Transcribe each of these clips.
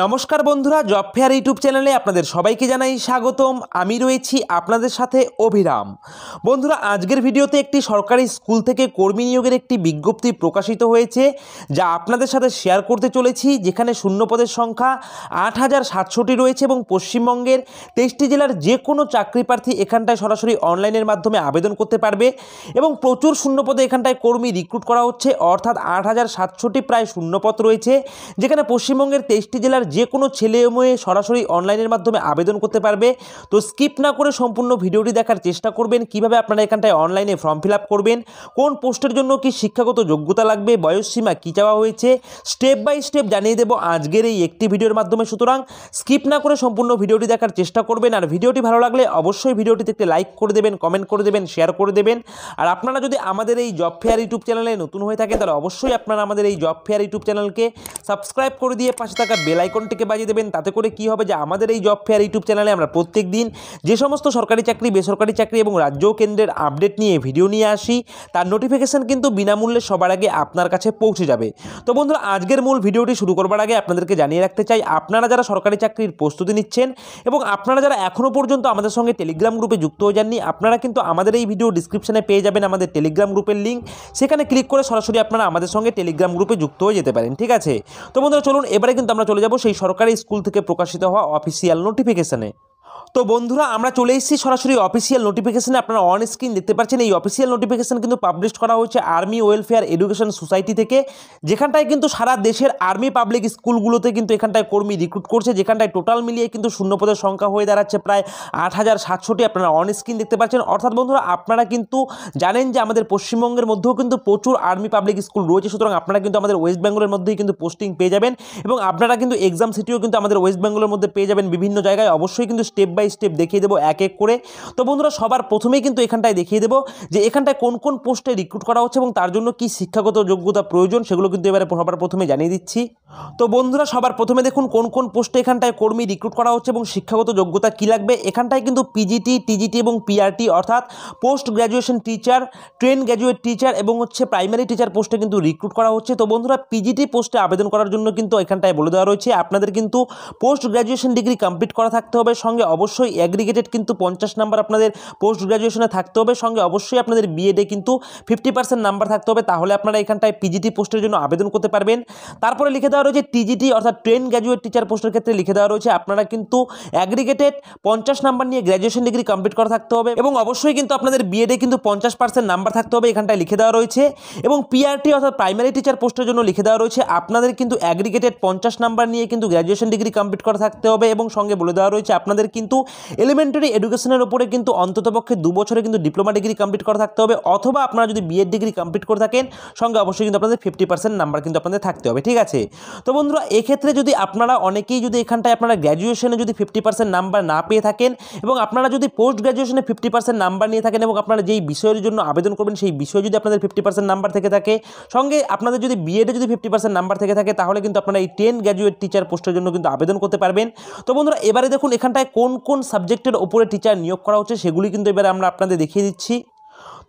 নমস্কার বন্ধুরা job fair YouTube চ্যানেলে আপনাদের সবাইকে জানাই স্বাগতম আমি রয়েছি আপনাদের সাথে অভিরাম বন্ধুরা আজকের ভিডিওতে একটি সরকারি স্কুল থেকে কর্মী নিয়োগের একটি বিজ্ঞপ্তি প্রকাশিত হয়েছে যা আপনাদের সাথে শেয়ার করতে চলেছি যেখানে শূন্যপদের সংখ্যা আট হাজার সাতশোটি রয়েছে এবং পশ্চিমবঙ্গের তেইশটি জেলার যে কোনো চাকরি প্রার্থী এখানটায় সরাসরি অনলাইনের মাধ্যমে আবেদন করতে পারবে এবং প্রচুর শূন্যপদে এখানটায় কর্মী রিক্রুট করা হচ্ছে অর্থাৎ আট হাজার সাতশোটি প্রায় শূন্যপদ রয়েছে যেখানে পশ্চিমবঙ্গের তেইশটি জেলার যে কোনো ছেলে মেয়ে সরাসরি অনলাইনের মাধ্যমে আবেদন করতে পারবে তো স্কিপ না করে সম্পূর্ণ ভিডিওটি দেখার চেষ্টা করবেন কিভাবে আপনারা এখানটায় অনলাইনে ফর্ম ফিল করবেন কোন পোস্টের জন্য কি শিক্ষাগত যোগ্যতা লাগবে বয়সসীমা কী চাওয়া হয়েছে স্টেপ বাই স্টেপ জানিয়ে দেব আজকের এই একটি ভিডিওর মাধ্যমে সুতরাং স্কিপ না করে সম্পূর্ণ ভিডিওটি দেখার চেষ্টা করবেন আর ভিডিওটি ভালো লাগলে অবশ্যই ভিডিওটিতে একটি লাইক করে দেবেন কমেন্ট করে দেবেন শেয়ার করে দেবেন আর আপনারা যদি আমাদের এই জব ফেয়ার ইউটিউব চ্যানেলে নতুন হয়ে থাকেন তাহলে অবশ্যই আপনারা আমাদের এই জব ফেয়ার ইউটিউব চ্যানেলকে সাবস্ক্রাইব করে দিয়ে পাশে থাকা বেল বেল বাজিয়ে দেবেন তাতে করে কি হবে যে আমাদের এই জব ফেয়ার ইউটিউব চ্যানেলে আমরা প্রত্যেক দিন যে সমস্ত সরকারি চাকরি বেসরকারি চাকরি এবং রাজ্য কেন্দ্রের আপডেট নিয়ে ভিডিও নিয়ে আসি তার নোটিফিকেশান কিন্তু বিনামূল্যে সবার আগে আপনার কাছে পৌঁছে যাবে তো বন্ধুরা আজকের মূল ভিডিওটি শুরু করবার আগে আপনাদেরকে জানিয়ে রাখতে চাই আপনারা যারা সরকারি চাকরির প্রস্তুতি নিচ্ছেন এবং আপনারা যারা এখনও পর্যন্ত আমাদের সঙ্গে টেলিগ্রাম গ্রুপে যুক্ত হয়ে যাননি আপনারা কিন্তু আমাদের এই ভিডিও ডিসক্রিপশানে পেয়ে যাবেন আমাদের টেলিগ্রাম গ্রুপের লিঙ্ক সেখানে ক্লিক করে সরাসরি আপনারা আমাদের সঙ্গে টেলিগ্রাম গ্রুপে যুক্ত হয়ে যেতে পারেন ঠিক আছে তো বন্ধুরা চলুন এবারে কিন্তু আমরা চলে যাব সেই সরকারি স্কুল থেকে প্রকাশিত হওয়া অফিসিয়াল নোটিফিকেশনে তো বন্ধুরা আমরা চলে এসেছি সরাসরি অফিসিয়াল নোটিফিকেশানে আপনারা অন স্ক্রিন দেখতে পাচ্ছেন এই অফিসিয়াল নোটিফিকেশান কিন্তু পাবলিশ করা হয়েছে আর্মি ওয়েলফেয়ার এডুকেশন সোসাইটি থেকে যেখানটায় কিন্তু সারা দেশের আর্মি পাবলিক স্কুলগুলোতে কিন্তু এখানটায় কর্মী রিক্রুট করছে যেখানটায় টোটাল মিলিয়ে কিন্তু শূন্যপদের সংখ্যা হয়ে দাঁড়াচ্ছে প্রায় আট হাজার সাতশোটি আপনারা অন স্ক্রিন দেখতে পাচ্ছেন অর্থাৎ বন্ধুরা আপনারা কিন্তু জানেন যে আমাদের পশ্চিমবঙ্গের মধ্যেও কিন্তু প্রচুর আর্মি পাবলিক স্কুল রয়েছে সুতরাং আপনারা কিন্তু আমাদের ওয়েস্ট বেঙ্গলের মধ্যেই কিন্তু পোস্টিং পেয়ে যাবেন এবং আপনারা কিন্তু এক্সাম সিটিও কিন্তু আমাদের ওয়েস্ট বেঙ্গলের মধ্যে পেয়ে যাবেন বিভিন্ন জায়গায় অবশ্যই কিন্তু স্টেপ বাই স্টেপ দেখিয়ে দেবো এক এক করে তো বন্ধুরা সবার প্রথমেই কিন্তু এখানটায় দেখিয়ে দেবো যে এখানটায় কোন কোন পোস্টে রিক্রুট করা হচ্ছে এবং তার জন্য কি শিক্ষাগত যোগ্যতা প্রয়োজন সেগুলো কিন্তু এবারে সবার প্রথমে জানিয়ে দিচ্ছি তো বন্ধুরা সবার প্রথমে দেখুন কোন কোন পোস্টে এখানটায় কর্মী রিক্রুট করা হচ্ছে এবং শিক্ষাগত যোগ্যতা কী লাগবে এখানটায় কিন্তু পিজিটি টিজিটি এবং পিআরটি অর্থাৎ post graduation teacher train graduate teacher এবং হচ্ছে প্রাইমারি টিচার পোস্টে কিন্তু রিক্রুট করা হচ্ছে তো বন্ধুরা পিজিটি পোস্টে আবেদন করার জন্য কিন্তু এখানটায় বলে দেওয়া রয়েছে আপনাদের কিন্তু পোস্ট গ্র্যাজুয়েশন ডিগ্রি কমপ্লিট করা থাকতে হবে সঙ্গে অবশ্যই অ্যাগ্রিগেটেড কিন্তু পঞ্চাশ নাম্বার আপনাদের পোস্ট গ্র্যাজুয়েশনে থাকতে হবে সঙ্গে অবশ্যই আপনাদের বিএডে কিন্তু ফিফটি পার্সেন্ট নাম্বার থাকতে হবে তাহলে আপনারা এখানটায় পিজিটি পোস্টের জন্য আবেদন করতে পারবেন তারপরে লিখে দেওয়া দেওয়া রয়েছে টিজিটি অর্থাৎ ট্রেন গ্র্যাজুয়েট টিচার পোস্টের ক্ষেত্রে লিখে দেওয়া রয়েছে আপনারা কিন্তু অ্যাগ্রিগেটেড পঞ্চাশ নাম্বার নিয়ে গ্র্যাজুয়েশন ডিগ্রি কমপ্লিট করা থাকতে হবে এবং অবশ্যই কিন্তু আপনাদের বিএডে কিন্তু পঞ্চাশ পার্সেন্ট নাম্বার থাকতে হবে এখানটায় লিখে দেওয়া রয়েছে এবং পিআরটি অর্থাৎ প্রাইমারি টিচার পোস্টের জন্য লিখে দেওয়া রয়েছে আপনাদের কিন্তু অ্যাগ্রিগেটেড পঞ্চাশ নাম্বার নিয়ে কিন্তু গ্র্যাজুয়েশন ডিগ্রি কমপ্লিট করা থাকতে হবে এবং সঙ্গে বলে দেওয়া রয়েছে আপনাদের কিন্তু এলিমেন্টারি এডুকেশনের উপরে কিন্তু অন্ততপক্ষে দু বছরে কিন্তু ডিপ্লোমা ডিগ্রি কমপ্লিট করা থাকতে হবে অথবা আপনারা যদি বিএড ডিগ্রি কমপ্লিট করে থাকেন সঙ্গে অবশ্যই কিন্তু আপনাদের ফিফটি পার্সেন্ট নাম্বার কিন্তু আপনাদের থাকতে হবে ঠিক আছে তো বন্ধুরা এক্ষেত্রে যদি আপনারা অনেকেই যদি এখানটায় আপনারা গ্র্যাজুয়েশনে যদি ফিফটি পার্সেন্ট নাম্বার না পেয়ে থাকেন এবং আপনারা যদি পোস্ট গ্র্যাজুয়েশনে ফিফটি পার্সেন্ট নাম্বার নিয়ে থাকেন এবং আপনারা যেই বিষয়ের জন্য আবেদন করবেন সেই বিষয়ে যদি আপনাদের ফিফটি পার্সেন্ট নাম্বার থেকে থাকে সঙ্গে আপনাদের যদি বিএডে যদি ফিফটি পার্সেন্ট নাম্বার থেকে থাকে তাহলে কিন্তু আপনারা এই টেন গ্র্যাজুয়েট টিচার পোস্টের জন্য কিন্তু আবেদন করতে পারবেন তো বন্ধুরা এবারে দেখুন এখানটায় কোন কোন সাবজেক্টের ওপরে টিচার নিয়োগ করা হচ্ছে সেগুলি কিন্তু এবারে আমরা আপনাদের দেখিয়ে দিচ্ছি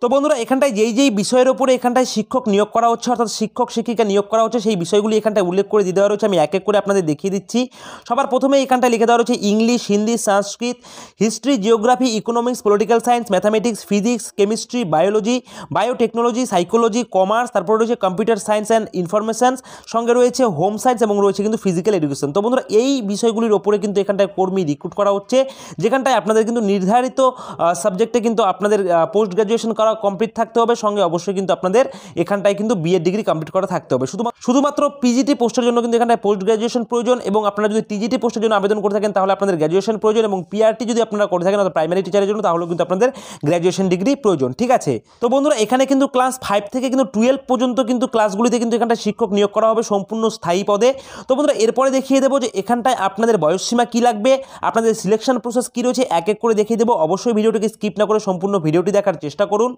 তো বন্ধুরা এখানটায় যেই যেই বিষয়ের ওপরে এখানটায় শিক্ষক নিয়োগ করা হচ্ছে অর্থাৎ শিক্ষক শিক্ষিকা নিয়োগ করা হচ্ছে সেই বিষয়গুলি এখানটায় উল্লেখ করে দিয়ে দেওয়া রয়েছে আমি এক এক করে আপনাদের দেখিয়ে দিচ্ছি সবার প্রথমে এখানটায় লিখে দেওয়া রয়েছে English Hindi Sanskrit history geography economics political science mathematics physics chemistry biology biotechnology psychology commerce তারপরে রয়েছে কম্পিউটার সায়েন্স অ্যান্ড ইনফরমেশন সঙ্গে রয়েছে হোম সায়েন্স এবং রয়েছে কিন্তু ফিজিক্যাল এডুকেশন তো বন্ধুরা এই বিষয়গুলির ওপরে কিন্তু এখানটায় কর্মী রিক্রুট করা হচ্ছে যেখানটায় আপনাদের কিন্তু নির্ধারিত সাবজেক্টে কিন্তু আপনাদের পোস্ট গ্রাজুয়েশন করা কমপ্লিট থাকতে হবে সঙ্গে অবশ্যই কিন্তু আপনাদের এখানটায় কিন্তু বিএড ডিগ্রি কমপ্লিট করা থাকতে হবে শুধুমাত্র শুধুমাত্র পিজিটি পোস্টের জন্য কিন্তু এখানটায় পোস্ট গ্রাজুয়েশন প্রয়োজন এবং আপনারা যদি টিজিটি পোস্টের জন্য আবেদন করে থাকেন তাহলে আপনাদের গ্র্যাজুয়েশন প্রয়োজন এবং পিআরটি যদি আপনারা করে থাকেন অথবা প্রাইমারি টিচারের জন্য তাহলেও কিন্তু আপনাদের গ্র্যাজুয়েশন ডিগ্রি প্রয়োজন ঠিক আছে তো বন্ধুরা এখানে কিন্তু ক্লাস ফাইভ থেকে কিন্তু টুয়েলভ পর্যন্ত কিন্তু ক্লাসগুলিতে কিন্তু এখানটায় শিক্ষক নিয়োগ করা হবে সম্পূর্ণ স্থায়ী পদে তো বন্ধুরা এরপরে দেখিয়ে দেবো যে এখানটায় আপনাদের বয়সসীমা কী লাগবে আপনাদের সিলেকশন প্রসেস কী রয়েছে এক এক করে দেখিয়ে দেবো অবশ্যই ভিডিওটিকে স্কিপ না করে সম্পূর্ণ ভিডিওটি দেখার চেষ্টা করুন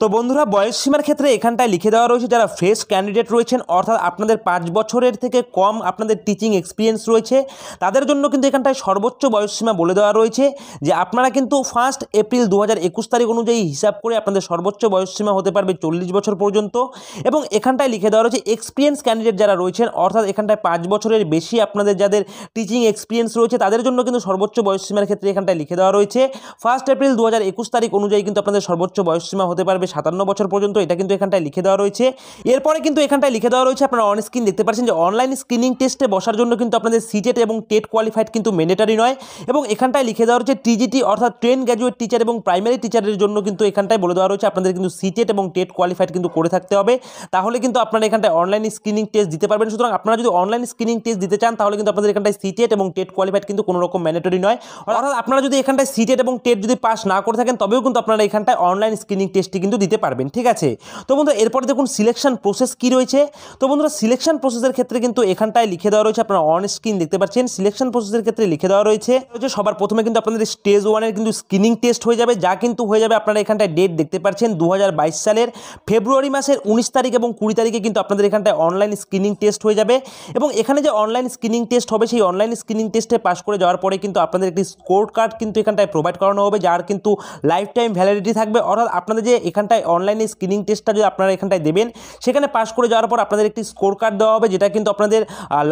তো বন্ধুরা বয়সসীমার ক্ষেত্রে এখানটায় লিখে দেওয়া রয়েছে যারা ফ্রেশ ক্যান্ডিডেট রয়েছেন অর্থাৎ আপনাদের পাঁচ বছরের থেকে কম আপনাদের টিচিং এক্সপিরিয়েন্স রয়েছে তাদের জন্য কিন্তু এখানটায় সর্বোচ্চ বয়সসীমা বলে দেওয়া রয়েছে যে আপনারা কিন্তু ফার্স্ট এপ্রিল দু তারিখ অনুযায়ী হিসাব করে আপনাদের সর্বোচ্চ বয়সসীমা হতে পারবে চল্লিশ বছর পর্যন্ত এবং এখানটায় লিখে দেওয়া রয়েছে এক্সপিরিয়েন্স ক্যান্ডিডেট যারা রয়েছেন অর্থাৎ এখানটায় পাঁচ বছরের বেশি আপনাদের যাদের টিচিং এক্সপিরিয়েন্স রয়েছে তাদের জন্য কিন্তু সর্বোচ্চ বয়সসীমার ক্ষেত্রে এখানটায় লিখে দেওয়া রয়েছে ফার্স্ট এপ্রিল দু তারিখ অনুযায়ী কিন্তু আপনাদের সর্বোচ্চ বয়সসীমা হতে পারবে সাতান্ন বছর পর্যন্ত এটা কিন্তু এখানটায় লিখে দেওয়া রয়েছে এরপরে কিন্তু এখানটায় লিখে দেওয়া রয়েছে আপনারা অন স্ক্রিন দেখতে পাচ্ছেন যে অনলাইন স্ক্রিনিং টেস্টে বসার জন্য কিন্তু আপনাদের সিজেট এবং টেট কোয়ালিফাইড e কিন্তু ম্যান্ডেটারি নয় এবং এখানটায় লিখে দেওয়া রয়েছে টিজিটি অর্থাৎ ট্রেন গ্র্যাজুয়েট টিচার এবং প্রাইমারি টিচারের জন্য কিন্তু এখানটায় বলে দেওয়া রয়েছে আপনাদের কিন্তু সিটেট এবং টেট কোয়ালিফাইড e কিন্তু করে থাকতে হবে তাহলে কিন্তু আপনারা এখানটায় অনলাইন স্ক্রিনিং টেস্ট দিতে পারবেন সুতরাং আপনারা যদি অনলাইন স্ক্রিনিং টেস্ট দিতে চান তাহলে কিন্তু আপনাদের এখানটায় সিটেট এবং টেট কোয়ালিফাইড e কিন্তু কোনো রকম ম্যান্ডেটারি নয় অর্থাৎ আপনারা যদি এখানটায় সিটেট এবং টেট যদি পাস না করে থাকেন তবেও কিন্তু আপনারা এখানটায় অনলাইন স্ক্রিনিং টেস্টটি কিন্তু দিতে পারবেন ঠিক আছে তো বন্ধু এরপরে দেখুন সিলেকশন প্রসেস কি রয়েছে তো বন্ধুরা সিলেকশন প্রসেসের ক্ষেত্রে কিন্তু এখানটায় লিখে দেওয়া রয়েছে আপনারা অন স্ক্রিন দেখতে পাচ্ছেন সিলেকশন প্রসেসের ক্ষেত্রে লিখে দেওয়া রয়েছে সবার প্রথমে কিন্তু আপনাদের স্টেজ ওয়ানের কিন্তু স্ক্রিনিং টেস্ট হয়ে যাবে যা কিন্তু হয়ে যাবে আপনারা এখানটায় ডেট দেখতে পাচ্ছেন দু সালের ফেব্রুয়ারি মাসের উনিশ তারিখ এবং কুড়ি তারিখে কিন্তু আপনাদের এখানটায় অনলাইন স্ক্রিনিং টেস্ট হয়ে যাবে এবং এখানে যে অনলাইন স্ক্রিনিং টেস্ট হবে সেই অনলাইন স্ক্রিনিং টেস্টে পাস করে যাওয়ার পরে কিন্তু আপনাদের একটি স্কোর কার্ড কিন্তু এখানটায় প্রোভাইড করানো হবে যার কিন্তু লাইফ টাইম ভ্যালিডিটি থাকবে অর্থাৎ আপনাদের যে এখান এখানটায় অনলাইনে স্ক্রিনিং টেস্টটা যদি আপনারা এখানটায় দেবেন সেখানে পাস করে যাওয়ার পর আপনাদের একটি স্কোর কার্ড দেওয়া হবে যেটা কিন্তু আপনাদের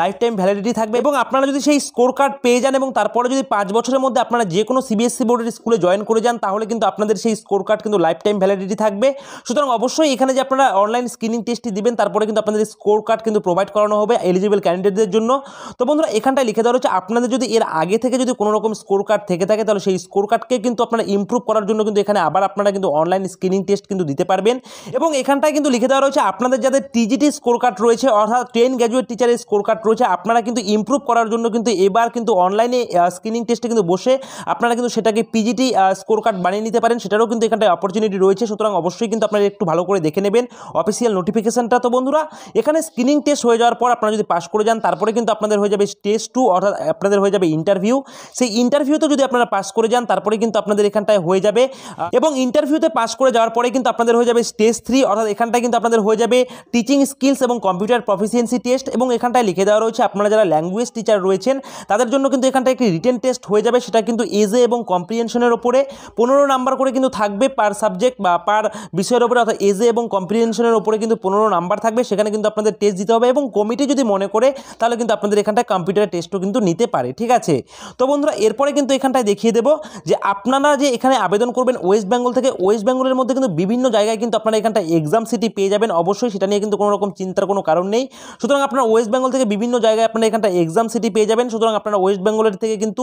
লাইফ টাইম ভ্যালিডিটি থাকবে এবং আপনারা যদি সেই স্কোর কার্ড পেয়ে যান এবং তারপরে যদি পাঁচ বছরের মধ্যে আপনারা যে কোনো সিবিএসসি বোর্ডের স্কুলে জয়েন করে যান তাহলে কিন্তু আপনাদের সেই স্কোর কার্ড কিন্তু লাইফ টাইম ভ্যালিডিটি থাকবে সুতরাং অবশ্যই এখানে যে আপনারা অনলাইন স্ক্রিনিং টেস্টটি দিবেন তারপরে কিন্তু আপনাদের স্কোর কার্ড কিন্তু প্রোভাইড করানো হবে এলিজিবল ক্যান্ডিডেটদের জন্য তো বন্ধুরা এখানটায় লিখে দেওয়া হচ্ছে আপনাদের যদি এর আগে থেকে যদি কোনো রকম স্কোর কার্ড থেকে থাকে তাহলে সেই স্কোর কার্ডকে কিন্তু আপনারা ইম্প্রুভ করার জন্য কিন্তু এখানে আবার আপনারা কিন্তু অনলাইন স্ক্রিনিং টেস্ট টেস্ট কিন্তু দিতে পারবেন এবং এখানটায় কিন্তু লিখে দেওয়া রয়েছে আপনাদের যাদের টিজিটি স্কোর কার্ড রয়েছে অর্থাৎ টেন গ্র্যাজুয়েট টিচারের স্কোর কার্ড রয়েছে আপনারা কিন্তু ইম্প্রুভ করার জন্য কিন্তু এবার কিন্তু অনলাইনে স্ক্রিনিং টেস্টে কিন্তু বসে আপনারা কিন্তু সেটাকে পিজিটি স্কোর কার্ড বানিয়ে নিতে পারেন সেটারও কিন্তু এখানটায় অপরচুনিটি রয়েছে সুতরাং অবশ্যই কিন্তু আপনারা একটু ভালো করে দেখে নেবেন অফিসিয়াল নোটিফিকেশানটা তো বন্ধুরা এখানে স্ক্রিনিং টেস্ট হয়ে যাওয়ার পর আপনারা যদি পাস করে যান তারপরে কিন্তু আপনাদের হয়ে যাবে টেস্ট টু অর্থাৎ আপনাদের হয়ে যাবে ইন্টারভিউ সেই ইন্টারভিউতে যদি আপনারা পাস করে যান তারপরে কিন্তু আপনাদের এখানটায় হয়ে যাবে এবং ইন্টারভিউতে পাস করে যাওয়ার পরে পরে কিন্তু আপনাদের হয়ে যাবে স্টেজ থ্রি অর্থাৎ এখানটায় কিন্তু আপনাদের হয়ে যাবে টিচিং স্কিলস এবং কম্পিউটার প্রফিসিয়েন্সি টেস্ট এবং এখানটায় লিখে দেওয়া রয়েছে আপনারা যারা ল্যাঙ্গুয়েজ টিচার রয়েছেন তাদের জন্য কিন্তু এখানটায় একটি রিটেন টেস্ট হয়ে যাবে সেটা কিন্তু এজে এবং কম্প্রিহেনশনের ওপরে পনেরো নাম্বার করে কিন্তু থাকবে পার সাবজেক্ট বা পার বিষয়ের ওপরে অর্থাৎ এজে এবং কম্প্রিহেনশনের ওপরে কিন্তু পনেরো নাম্বার থাকবে সেখানে কিন্তু আপনাদের টেস্ট দিতে হবে এবং কমিটি যদি মনে করে তাহলে কিন্তু আপনাদের এখানটায় কম্পিউটারের টেস্টও কিন্তু নিতে পারে ঠিক আছে তো বন্ধুরা এরপরে কিন্তু এখানটায় দেখিয়ে দেবো যে আপনারা যে এখানে আবেদন করবেন ওয়েস্ট বেঙ্গল থেকে ওয়েস্ট বেঙ্গলের মধ্যে কিন্তু বিভিন্ন জায়গায় কিন্তু আপনারা এখানটা এক্সাম সিটি পেয়ে যাবেন অবশ্যই সেটা নিয়ে কিন্তু কোনো রকম চিন্তার কোনো কারণ নেই সুতরাং আপনারা ওয়েস্ট বেঙ্গল থেকে বিভিন্ন জায়গায় আপনারা এখানটা এক্সাম সিটি পেয়ে যাবেন সুতরাং আপনারা ওয়েস্ট বেঙ্গলের থেকে কিন্তু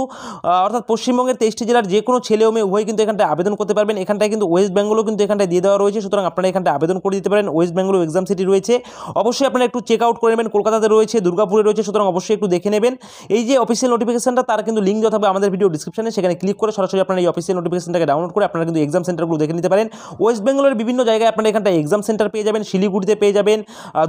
অর্থাৎ পশ্চিমবঙ্গের তেইশটি জেলার যে কোনো ছেলে মেয়ে উভয় কিন্তু এখানটা আবেদন করতে পারবেন এখানটায় কিন্তু ওয়েস্ট বেঙ্গলও কিন্তু এখানটায় দিয়ে দেওয়া রয়েছে সুতরাং আপনারা এখানটায় আবেদন করে দিতে পারেন ওয়েস্ট বেঙ্গলও এক্সাম সিটি রয়েছে অবশ্যই আপনারা একটু চেক আউট করে নেবেন কলকাতাতে রয়েছে দুর্গাপুরে রয়েছে সুতরাং অবশ্যই একটু দেখে নেবেন এই যে অফিসিয়াল নোটিফিকেশনটা তার কিন্তু লিঙ্ক যথাবে আমাদের ভিডিও ডিসক্রিপশনে সেখানে ক্লিক করে সরাসরি আপনারা এই অফিসিয়াল নোটিফিকেশনটাকে ডাউনলোড করে আপনারা কিন্তু এক্সাম সেন্টারগুলো দেখে নিতে পারেন ওয়েস্ট বেঙ্গলের বিভিন্ন জায়গায় আপনারা এখানটায় এক্সাম সেন্টার পেয়ে যাবেন শিলিগুড়িতে পেয়ে যাবেন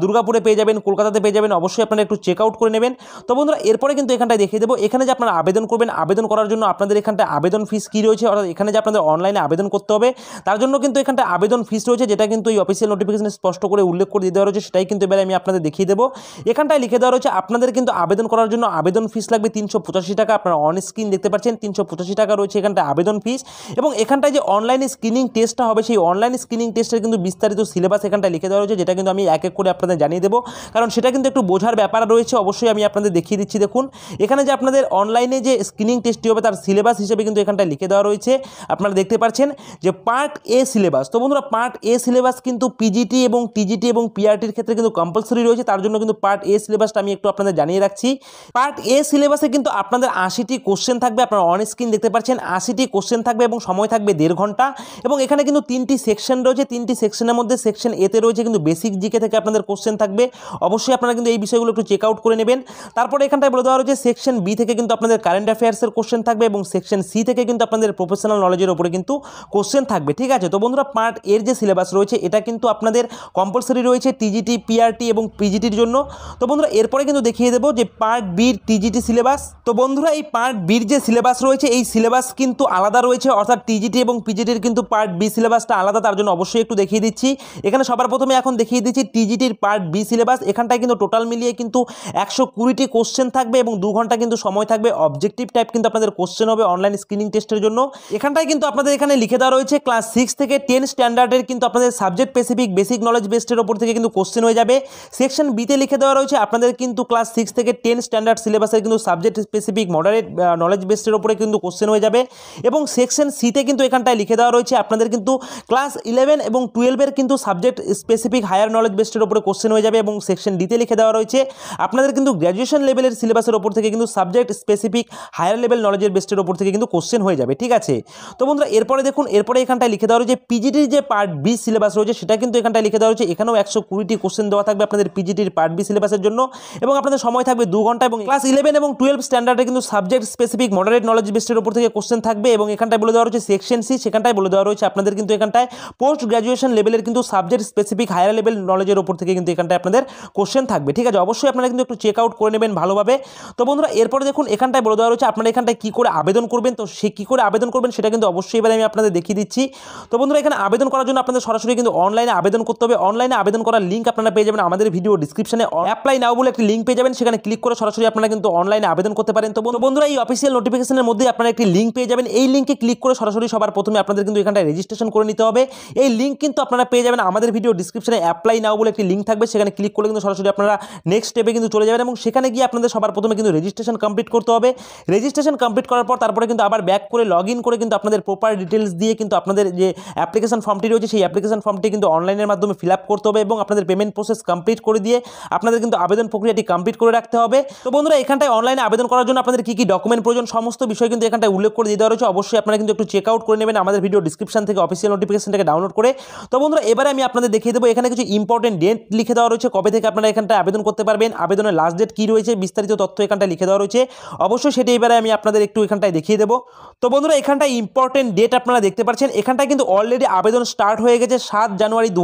দুর্গাপুরে পেয়ে যাবেন কলকাতাতে পেয়ে যাবেন অবশ্যই আপনারা একটু চেক আউট করে নেবেন তো বন্ধুরা এরপরে কিন্তু এখানটা দেখিয়ে দেবো এখানে যে আপনারা আবেদন করবেন আবেদন করার জন্য আপনাদের এখানটা আবেদন ফিস কী রয়েছে অর্থাৎ এখানে যে আপনাদের অনলাইনে আবেদন করতে হবে তার জন্য কিন্তু এখানটা আবেদন ফিস রয়েছে যেটা কিন্তু এই অফিসিয়াল নোটিফিকেশনে স্পষ্ট করে উল্লেখ করে দিয়ে দেওয়া রয়েছে সেটাই কিন্তু এবারে আমি আপনাদের দেখিয়ে দেবো এখানটায় লিখে দেওয়া রয়েছে আপনাদের কিন্তু আবেদন করার জন্য আবেদন ফিস লাগবে তিনশো পঁচাশি টাকা আপনারা অন স্ক্রিন দেখতে পাচ্ছেন তিনশো পঁচাশি টাকা রয়েছে এখানটা আবেদন ফিস এবং এখানটায় যে অনলাইনে স্ক্রিনিং টেস্টটা হবে সেই অনলাইন অনলাইন স্ক্রিনিং টেস্টের কিন্তু বিস্তারিত সিলেবাস এখানটা লিখে দেওয়া রয়েছে যেটা কিন্তু আমি এক এক করে আপনাদের জানিয়ে দেবো কারণ সেটা কিন্তু একটু বোঝার ব্যাপার রয়েছে অবশ্যই আমি আপনাদের দেখিয়ে দিচ্ছি দেখুন এখানে যে আপনাদের অনলাইনে যে স্ক্রিনিং টেস্টটি হবে তার সিলেবাস হিসেবে কিন্তু এখানটা লিখে দেওয়া রয়েছে আপনারা দেখতে পাচ্ছেন যে পার্ট এ সিলেবাস তো বন্ধুরা পার্ট এ সিলেবাস কিন্তু পিজিটি এবং টিজিটি এবং পিআরটির ক্ষেত্রে কিন্তু কম্পালসরি রয়েছে তার জন্য কিন্তু পার্ট এ সিলেবাসটা আমি একটু আপনাদের জানিয়ে রাখছি পার্ট এ সিলেবাসে কিন্তু আপনাদের আশিটি কোশ্চেন থাকবে আপনারা অন স্ক্রিন দেখতে পাচ্ছেন আশিটি কোশ্চেন থাকবে এবং সময় থাকবে দেড় ঘন্টা এবং এখানে কিন্তু তিনটি সেকশন সেকশন রয়েছে তিনটি সেকশনের মধ্যে সেকশন এতে রয়েছে কিন্তু বেসিক জিকে থেকে আপনাদের কোশ্চেন থাকবে অবশ্যই আপনারা কিন্তু এই বিষয়গুলো একটু চেক আউট করে নেবেন তারপরে এখানটায় বলে দেওয়া রয়েছে সেকশন বি থেকে কিন্তু আপনাদের কারেন্ট অ্যাফেয়ার্সের কোশ্চেন থাকবে এবং সেকশন সি থেকে কিন্তু আপনাদের প্রফেশনাল নলেজের ওপরে কিন্তু কোশ্চেন থাকবে ঠিক আছে তো বন্ধুরা পার্ট এর যে সিলেবাস রয়েছে এটা কিন্তু আপনাদের কম্পালসারি রয়েছে টিজিটি পিআরটি এবং পিজিটির জন্য তো বন্ধুরা এরপরে কিন্তু দেখিয়ে দেবো যে পার্ট বির টিজিটি সিলেবাস তো বন্ধুরা এই পার্ট বির যে সিলেবাস রয়েছে এই সিলেবাস কিন্তু আলাদা রয়েছে অর্থাৎ টিজিটি এবং পিজিটির কিন্তু পার্ট বি সিলেবাসটা আলাদা তার জন্য অবশ্যই একটু দেখিয়ে দিচ্ছি এখানে সবার প্রথমে এখন দেখিয়ে দিচ্ছি টিজিটির পার্ট বি সিলেবাস এখানটায় কিন্তু টোটাল মিলিয়ে কিন্তু একশো কুড়িটি কোশ্চেন থাকবে এবং দু ঘন্টা কিন্তু সময় থাকবে অবজেক্টিভ টাইপ কিন্তু আপনাদের কোশ্চেন হবে অনলাইন স্ক্রিনিং টেস্টের জন্য এখানটায় কিন্তু আপনাদের এখানে লিখে দেওয়া রয়েছে ক্লাস সিক্স থেকে টেন স্ট্যান্ডার্ডের কিন্তু আপনাদের সাবজেক্ট স্পেসিফিক বেসিক নলেজ বেস্টের ওপর থেকে কিন্তু কোশ্চেন হয়ে যাবে সেকশন বিতে লিখে দেওয়া রয়েছে আপনাদের কিন্তু ক্লাস সিক্স থেকে টেন স্ট্যান্ডার্ড সিলেবাসের কিন্তু সাবজেক্ট স্পেসিফিক মডারেট নলেজ বেস্টের ওপরে কিন্তু কোশ্চেন হয়ে যাবে এবং সেকশন সিতে কিন্তু এখানটায় লিখে দেওয়া রয়েছে আপনাদের কিন্তু ক্লাস ইলেভেন এবং টুয়েলভের কিন্তু সাবজেক্ট স্পেসিফিক হায়ার নলেজ বেস্টের ওপরে কোশ্চেন হয়ে যাবে এবং সেকশন ডিতে লিখে দেওয়া রয়েছে আপনাদের কিন্তু গ্র্যাজুয়েশন লেভেলের সিলেবাসের ওপর থেকে কিন্তু সাবজেক্ট স্পেসিফিক হায়ার লেভেল নলেজের বেস্টের ওপর থেকে কিন্তু কোশ্চেন হয়ে যাবে ঠিক আছে তো বন্ধুরা এরপরে দেখুন এরপরে এখানটায় লিখে দেওয়া রয়েছে পিজিটির যে পার্ট বি সিলেবাস রয়েছে সেটা কিন্তু এখানটায় লিখে দেওয়া রয়েছে এখানেও একশো কুড়িটি কোশ্চেন দেওয়া থাকবে আপনাদের পিজিটির পার্ট বি সিলেবাসের জন্য এবং আপনাদের সময় থাকবে দু ঘন্টা এবং ক্লাস ইলেভেন এবং টুয়েলভ স্ট্যান্ডার্ডে কিন্তু সাবজেক্ট স্পেসিফিক মডারেট নলেজ বেস্টের ওপর থেকে কোশ্চেন থাকবে এবং এখানটায় বলে দেওয়া রয়েছে সেকশন সি সেখানটায় বলে দেওয়া রয়েছে আপনাদের কিন্তু এখানটায় পোস্ট গ্র্যাজুয়েশন লেভেলের কিন্তু সাবজেক্ট স্পেসিফিক হায়ার লেভেল নলেজের ওপর থেকে কিন্তু এখানটায় আপনাদের কোশ্চেন থাকবে ঠিক আছে অবশ্যই আপনারা কিন্তু একটু চেক আউট করে নেবেন ভালোভাবে তো বন্ধুরা এরপরে দেখুন এখানটায় বলে দেওয়া রয়েছে আপনারা এখানটায় কী করে আবেদন করবেন তো সে কী করে আবেদন করবেন সেটা কিন্তু অবশ্যই এবারে আমি আপনাদের দেখিয়ে দিচ্ছি তো বন্ধুরা এখানে আবেদন করার জন্য আপনাদের সরাসরি কিন্তু অনলাইনে আবেদন করতে হবে অনলাইনে আবেদন করার লিঙ্ক আপনারা পেয়ে যাবেন আমাদের ভিডিও ডিসক্রিপশনে অ্যাপ্লাই নাও বলে একটি লিঙ্ক পেয়ে যাবেন সেখানে ক্লিক করে সরাসরি আপনারা কিন্তু অনলাইনে আবেদন করতে পারেন তো বন্ধুরা এই অফিসিয়াল নোটিফিকেশনের মধ্যে আপনারা একটি লিঙ্ক পেয়ে যাবেন এই লিঙ্কে ক্লিক করে সরাসরি সবার প্রথমে আপনাদের কিন্তু এখানটায় রেজিস্ট্রেশন করে নিতে হবে এই লিঙ্ক কিন্তু আপনারা পেয়ে যাবেন আমাদের ভিডিও ডিসক্রিপশনে অ্যাপ্লাই নাও বলে একটি লিঙ্ক থাকবে সেখানে ক্লিক করলে কিন্তু সরাসরি আপনারা নেক্সট স্টেপে কিন্তু চলে যাবেন এবং সেখানে গিয়ে আপনাদের সবার প্রথমে কিন্তু রেজিস্ট্রেশন কমপ্লিট করতে হবে রেজিস্ট্রেশন কমপ্লিট করার পর তারপরে কিন্তু আবার ব্যাক করে লগ করে কিন্তু আপনাদের প্রপার ডিটেলস দিয়ে কিন্তু আপনাদের যে অ্যাপ্লিকেশন ফর্মটি রয়েছে সেই অ্যাপ্লিকেশন ফর্মটি কিন্তু অনলাইনের মাধ্যমে ফিল করতে হবে এবং আপনাদের পেমেন্ট প্রসেস কমপ্লিট করে দিয়ে আপনাদের কিন্তু আবেদন প্রক্রিয়াটি কমপ্লিট করে রাখতে হবে তো বন্ধুরা এখানটায় অনলাইনে আবেদন করার জন্য আপনাদের কী কী ডকুমেন্ট প্রয়োজন সমস্ত বিষয় কিন্তু এখানটায় উল্লেখ করে দিয়ে দেওয়া রয়েছে অবশ্যই আপনারা কিন্তু একটু চেক আউট করে নেবেন আমাদের ভিডিও ডিসক্রিপশন থেকে অফিসিয়াল নোটিফিকেশন থেকে ডাউনলোড করে তো বন্ধুরা এবারে আমি আপনাদের দেখিয়ে দেবো এখানে কিছু ইম্পর্টেন্ট ডেট লিখে দেওয়া রয়েছে কবে থেকে আপনারা এখানটা আবেদন করতে পারবেন আবেদনের লাস্ট ডেট কী রয়েছে বিস্তারিত তথ্য এখানটা লিখে দেওয়া রয়েছে অবশ্যই সেটি এবারে আমি আপনাদের একটু এখানটায় দেখিয়ে দেবো তো বন্ধুরা এখানটা ইম্পর্টেন্ট ডেট আপনারা দেখতে পাচ্ছেন এখানটা কিন্তু অলরেডি আবেদন স্টার্ট হয়ে গেছে সাত জানুয়ারি দু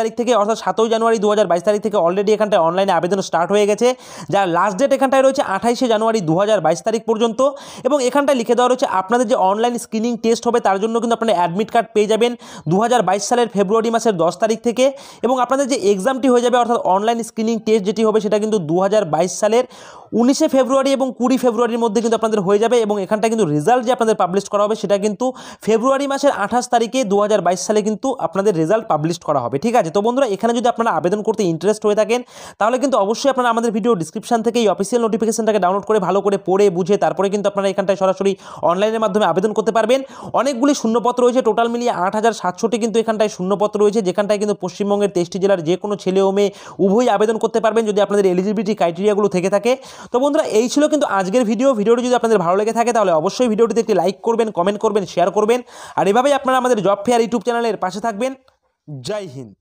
তারিখ থেকে অর্থাৎ সাতই জানুয়ারি দু তারিখ থেকে অলরেডি এখানটায় অনলাইনে আবেদন স্টার্ট হয়ে গেছে যার লাস্ট ডেট এখানটায় রয়েছে আঠাইশে জানুয়ারি দু তারিখ পর্যন্ত এবং এখানটা লিখে দেওয়া রয়েছে আপনাদের যে অনলাইন স্ক্রিনিং টেস্ট হবে তার জন্য কিন্তু আপনারা অ্যাডমিট কার্ড পেয়ে যাবেন দু সালের ফেব্রুয়ারি মাসের দশ তারিখ থেকে এবং আপনাদের যে এক্সামটি হয়ে যাবে অর্থাৎ অনলাইন স্ক্রিনিং টেস্ট যেটি হবে সেটা কিন্তু দু সালের উনিশে ফেব্রুয়ারি এবং কুড়ি ফেব্রুয়ারির মধ্যে কিন্তু আপনাদের হয়ে যাবে এবং এখানটা কিন্তু রেজাল্ট যে আপনাদের পাবলিশ করা হবে সেটা কিন্তু ফেব্রুয়ারি মাসের আঠাশ তারিখে দু সালে কিন্তু আপনাদের রেজাল্ট পাবলিশ করা হবে ঠিক আছে তো বন্ধুরা এখানে যদি আপনারা আবেদন করতে ইন্টারেস্ট হয়ে থাকেন তাহলে কিন্তু অবশ্যই আপনারা আমাদের ভিডিও ডিসক্রিপশন থেকে এই অফিসিয়াল নোটিফিকেশনটাকে ডাউনলোড করে ভালো করে পড়ে বুঝে তারপরে কিন্তু আপনারা এখানটায় সরাসরি অনলাইনের মাধ্যমে আবেদন করতে পারবেন অনেকগুলি শূন্যপত্র রয়েছে টোটাল মিলিয়ে আট হাজার সাতশোটি কিন্তু এখানটায় শূন্যপত্র রয়েছে যেখানটায় কিন্তু পশ্চিমবঙ্গের তেইশটি জেলার যে কোনো ছেলে ও মেয়ে উভয়ই আবেদন করতে পারবেন যদি আপনাদের এলিজিবিলিটি ক্রাইটেরিয়াগুলো থেকে থাকে তো বন্ধুরা এই ছিল কিন্তু আজকের ভিডিও ভিডিওটি যদি আপনাদের ভালো লেগে থাকে তাহলে অবশ্যই ভিডিওটিতে একটি লাইক করবেন কমেন্ট করবেন শেয়ার করবেন আর এভাবেই আপনারা আমাদের জব ফেয়ার ইউটিউব চ্যানেলের পাশে থাকবেন জয় হিন্দ